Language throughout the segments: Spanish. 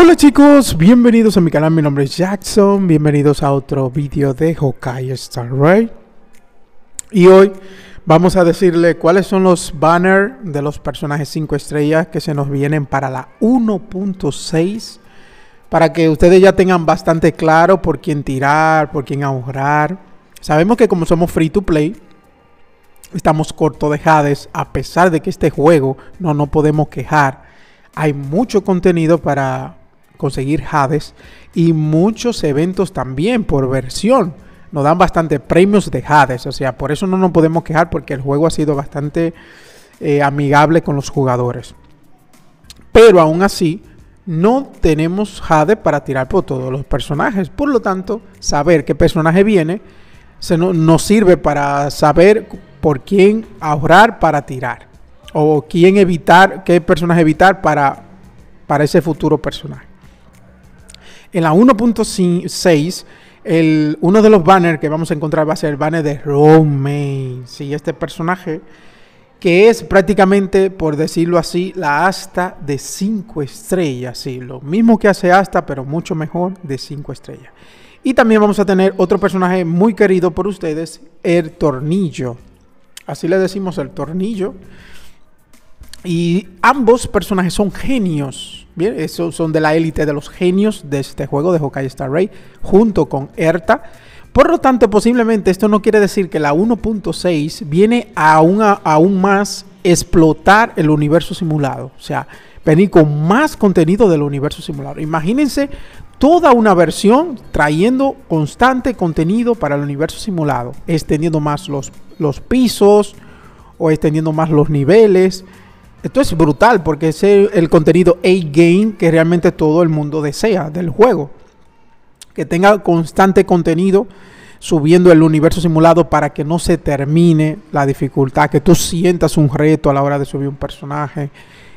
Hola chicos, bienvenidos a mi canal, mi nombre es Jackson, bienvenidos a otro vídeo de Hokkaido Star Rail. Y hoy vamos a decirle cuáles son los banners de los personajes 5 estrellas que se nos vienen para la 1.6 para que ustedes ya tengan bastante claro por quién tirar, por quién ahorrar. Sabemos que como somos free to play, estamos corto de Hades, a pesar de que este juego no nos podemos quejar. Hay mucho contenido para, conseguir Hades y muchos eventos también por versión. Nos dan bastante premios de Hades, o sea, por eso no nos podemos quejar porque el juego ha sido bastante eh, amigable con los jugadores. Pero aún así, no tenemos Hades para tirar por todos los personajes. Por lo tanto, saber qué personaje viene no, nos sirve para saber por quién ahorrar para tirar. O quién evitar, qué personaje evitar para, para ese futuro personaje. En la 1.6, el, uno de los banners que vamos a encontrar va a ser el banner de Romain. este personaje que es prácticamente, por decirlo así, la asta de 5 estrellas. Sí, lo mismo que hace asta, pero mucho mejor de 5 estrellas. Y también vamos a tener otro personaje muy querido por ustedes, el tornillo. Así le decimos el tornillo. Y ambos personajes son genios. Bien, son de la élite de los genios de este juego de Hokkaido Star Ray, junto con Erta. Por lo tanto, posiblemente esto no quiere decir que la 1.6 viene aún, a, aún más explotar el universo simulado. O sea, venir con más contenido del universo simulado. Imagínense toda una versión trayendo constante contenido para el universo simulado, extendiendo más los, los pisos o extendiendo más los niveles. Esto es brutal porque es el, contenido A-game que realmente todo el mundo desea del juego. Que tenga constante contenido subiendo el universo simulado para que no se termine la dificultad, que tú sientas un reto a la hora de subir un personaje,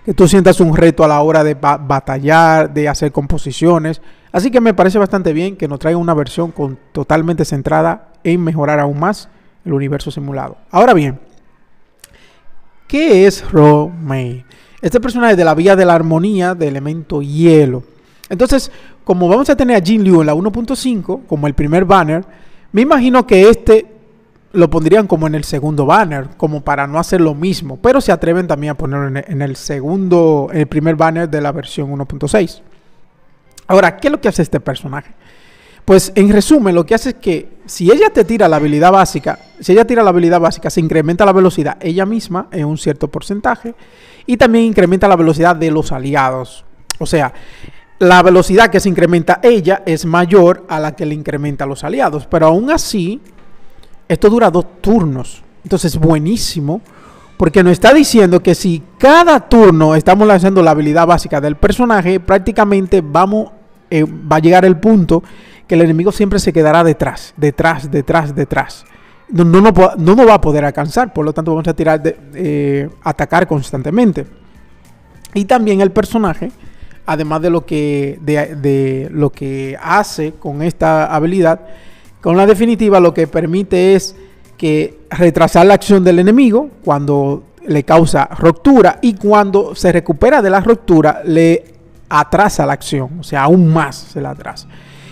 que tú sientas un reto a la hora de batallar, de hacer composiciones. Así que me parece bastante bien que nos traiga una versión con, totalmente centrada en mejorar aún más el universo simulado. Ahora bien, ¿Qué es Romei? Este personaje de la vía de la armonía de elemento hielo. Entonces, como vamos a tener a Jin Liu en la 1.5 como el primer banner, me imagino que este lo pondrían como en el segundo banner, como para no hacer lo mismo, pero se atreven también a ponerlo en el segundo, el primer banner de la versión 1.6. Ahora, ¿qué es lo que hace este personaje? Pues en resumen, lo que hace es que si ella te tira la habilidad básica, si ella tira la habilidad básica, se incrementa la velocidad ella misma en un cierto porcentaje y también incrementa la velocidad de los aliados. O sea, la velocidad que se incrementa ella es mayor a la que le incrementa a los aliados. Pero aún así, esto dura dos turnos. Entonces, buenísimo. Porque nos está diciendo que si cada turno estamos lanzando la habilidad básica del personaje, prácticamente vamos, eh, va a llegar el punto que el enemigo siempre se quedará detrás, detrás, detrás, detrás no, no, va a poder alcanzar, por lo tanto vamos a tirar de, eh, atacar constantemente. Y también el personaje, además de lo que, de, lo que hace con esta habilidad, con la definitiva lo que permite es que retrasar la acción del enemigo cuando le causa ruptura y cuando se recupera de la ruptura le atrasa la acción, o sea, aún más se la atrasa.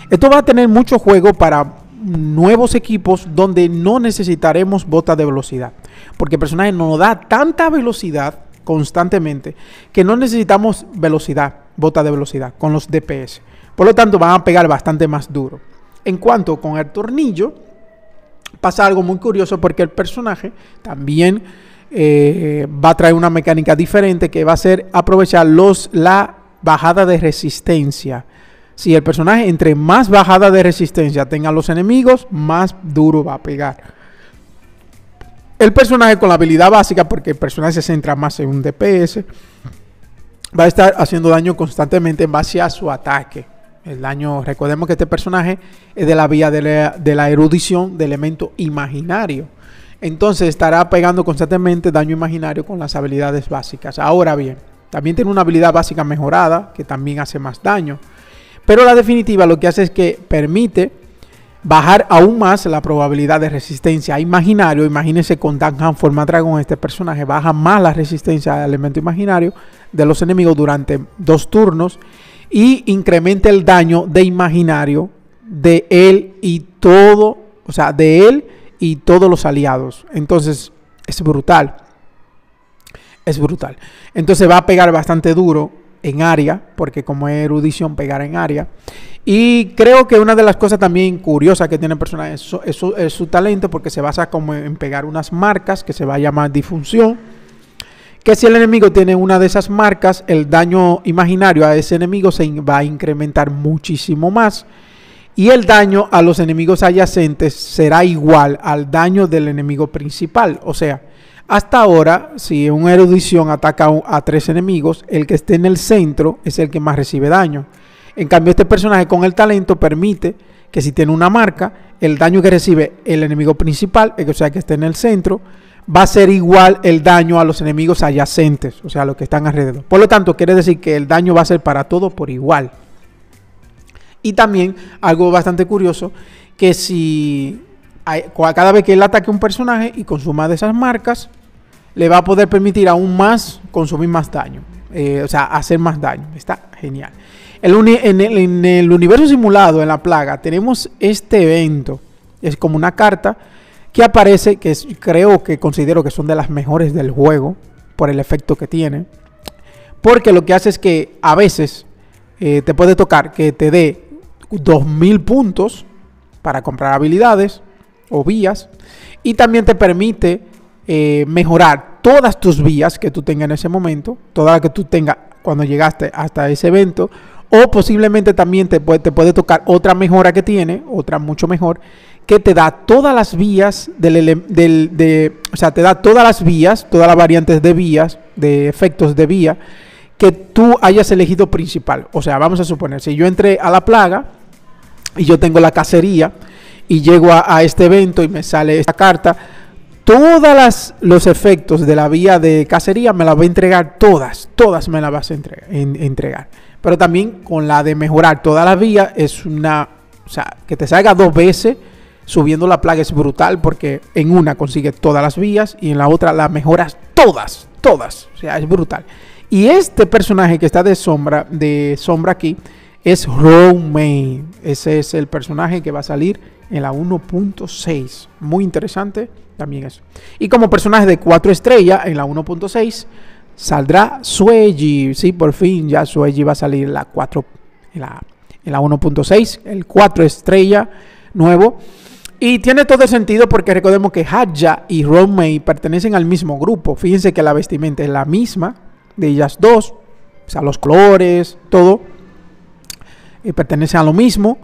Esto va a tener mucho juego para nuevos equipos donde no necesitaremos botas de velocidad. Porque el personaje nos da tanta velocidad constantemente que no necesitamos velocidad, bota de velocidad, con los DPS. Por lo tanto, van a pegar bastante más duro. En cuanto con el tornillo, pasa algo muy curioso porque el personaje también eh, va a traer una mecánica diferente que va a ser aprovechar los, la bajada de resistencia si el personaje entre más bajada de resistencia tenga los enemigos, más duro va a pegar. El personaje con la habilidad básica, porque el personaje se centra más en un DPS, va a estar haciendo daño constantemente en base a su ataque. El daño, recordemos que este personaje es de la vía de la, de la erudición de elemento imaginario. Entonces estará pegando constantemente daño imaginario con las habilidades básicas. Ahora bien, también tiene una habilidad básica mejorada que también hace más daño. Pero la definitiva lo que hace es que permite bajar aún más la probabilidad de resistencia a imaginario. Imagínense con Duncan forma Dragon, este personaje baja más la resistencia al elemento imaginario de los enemigos durante dos turnos y incrementa el daño de imaginario de él y todo, o sea, de él y todos los aliados. Entonces, es brutal. Es brutal. Entonces va a pegar bastante duro en área, porque como es erudición, pegar en área. Y creo que una de las cosas también curiosas que tiene el personaje es su, talento, porque se basa como en pegar unas marcas que se va a llamar difunción. Que si el enemigo tiene una de esas marcas, el daño imaginario a ese enemigo se va a incrementar muchísimo más. Y el daño a los enemigos adyacentes será igual al daño del enemigo principal. O sea, hasta ahora, si un erudición ataca a tres enemigos, el que esté en el centro es el que más recibe daño. En cambio, este personaje con el talento permite que si tiene una marca, el daño que recibe el enemigo principal, o sea, que esté en el centro, va a ser igual el daño a los enemigos adyacentes, o sea, los que están alrededor. Por lo tanto, quiere decir que el daño va a ser para todos por igual. Y también algo bastante curioso, que si cada vez que él ataque a un personaje y consuma de esas marcas, le va a poder permitir aún más consumir más daño, eh, o sea, hacer más daño. Está genial. El en, el, universo simulado, en la plaga, tenemos este evento. Es como una carta que aparece, que creo que considero que son de las mejores del juego, por el efecto que tiene. Porque lo que hace es que a veces eh, te puede tocar que te dé 2.000 puntos para comprar habilidades o vías. Y también te permite eh, mejorar todas tus vías que tú tengas en ese momento, todas las que tú tengas cuando llegaste hasta ese evento, o posiblemente también te puede, te puede tocar otra mejora que tiene, otra mucho mejor, que te da todas las vías del, del de, o sea, te da todas las vías, todas las variantes de vías, de efectos de vía que tú hayas elegido principal. O sea, vamos a suponer, si yo entré a la plaga y yo tengo la cacería y llego a este evento y me sale esta carta, todas los efectos de la vía de cacería me las va a entregar todas, todas me las vas a entregar, Pero también con la de mejorar toda la vía es una, o sea, que te salga dos veces subiendo la plaga es brutal porque en una consigues todas las vías y en la otra las mejoras todas, todas, o sea, es brutal. Y este personaje que está de sombra, de sombra aquí, es Romain. Ese es el personaje que va a salir en la 1.6. Muy interesante. También eso. Y como personaje de 4 estrellas en la 1.6 saldrá Sueji. Sí, por fin ya Sueji va a salir en la la, 1.6, el 4 estrella nuevo. Y tiene todo sentido porque recordemos que Hadja y Romei pertenecen al mismo grupo. Fíjense que la vestimenta es la misma de ellas dos. O sea, los colores, todo. y eh, pertenecen a lo mismo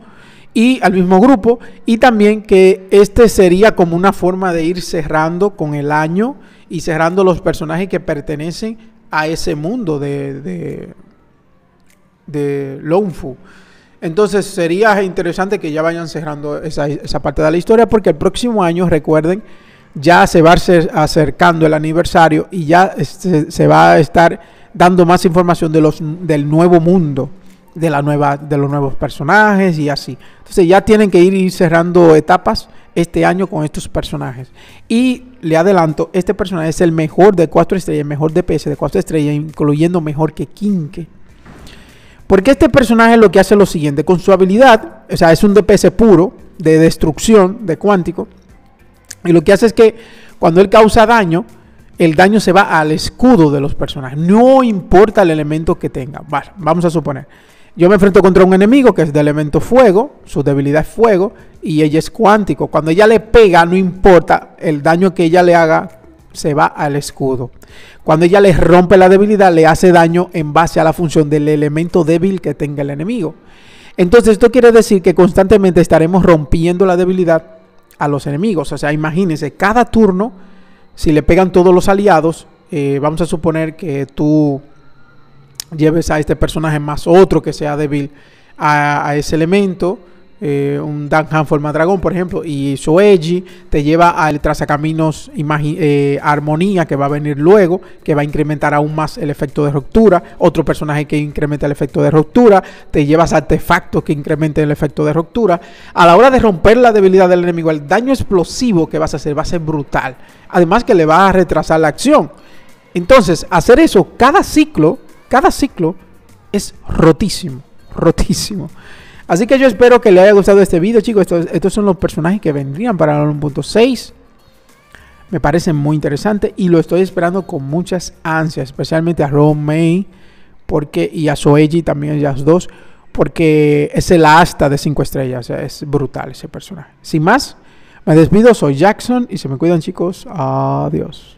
y al mismo grupo y también que este sería como una forma de ir cerrando con el año y cerrando los personajes que pertenecen a ese mundo de, de, de Entonces sería interesante que ya vayan cerrando esa, parte de la historia porque el próximo año, recuerden, ya se va acercando el aniversario y ya se, se va a estar dando más información de los, del nuevo mundo de, la nueva, de los nuevos personajes y así. Entonces ya tienen que ir cerrando etapas este año con estos personajes. Y le adelanto, este personaje es el mejor de cuatro estrellas, mejor DPS de cuatro estrellas, incluyendo mejor que quinque Porque este personaje lo que hace es lo siguiente, con su habilidad, o sea, es un DPS puro de destrucción, de cuántico. Y lo que hace es que cuando él causa daño, el daño se va al escudo de los personajes. No importa el elemento que tenga. vamos a suponer yo me enfrento contra un enemigo que es de elemento fuego, su debilidad es fuego, y ella es cuántico. Cuando ella le pega, no importa el daño que ella le haga, se va al escudo. Cuando ella le rompe la debilidad, le hace daño en base a la función del elemento débil que tenga el enemigo. Entonces esto quiere decir que constantemente estaremos rompiendo la debilidad a los enemigos. O sea, imagínense, cada turno, si le pegan todos los aliados, eh, vamos a suponer que tú lleves a este personaje más otro que sea débil a, ese elemento. Eh, un Dan forma Dragón, por ejemplo, y Soeji te lleva al trazacaminos eh, Armonía que va a venir luego, que va a incrementar aún más el efecto de ruptura. Otro personaje que incrementa el efecto de ruptura, te llevas artefactos que incrementen el efecto de ruptura. A la hora de romper la debilidad del enemigo, el daño explosivo que vas a hacer va a ser brutal. Además, que le va a retrasar la acción. Entonces, hacer eso cada ciclo cada ciclo es rotísimo, rotísimo. Así que yo espero que les haya gustado este video, chicos. Estos, son los personajes que vendrían para la 1.6. Me parece muy interesante y lo estoy esperando con muchas ansias, especialmente a Romei porque, y a Soeji también, las dos, porque es el asta de 5 estrellas. Es brutal ese personaje. Sin más, me despido. Soy Jackson y se me cuidan, chicos. Adiós.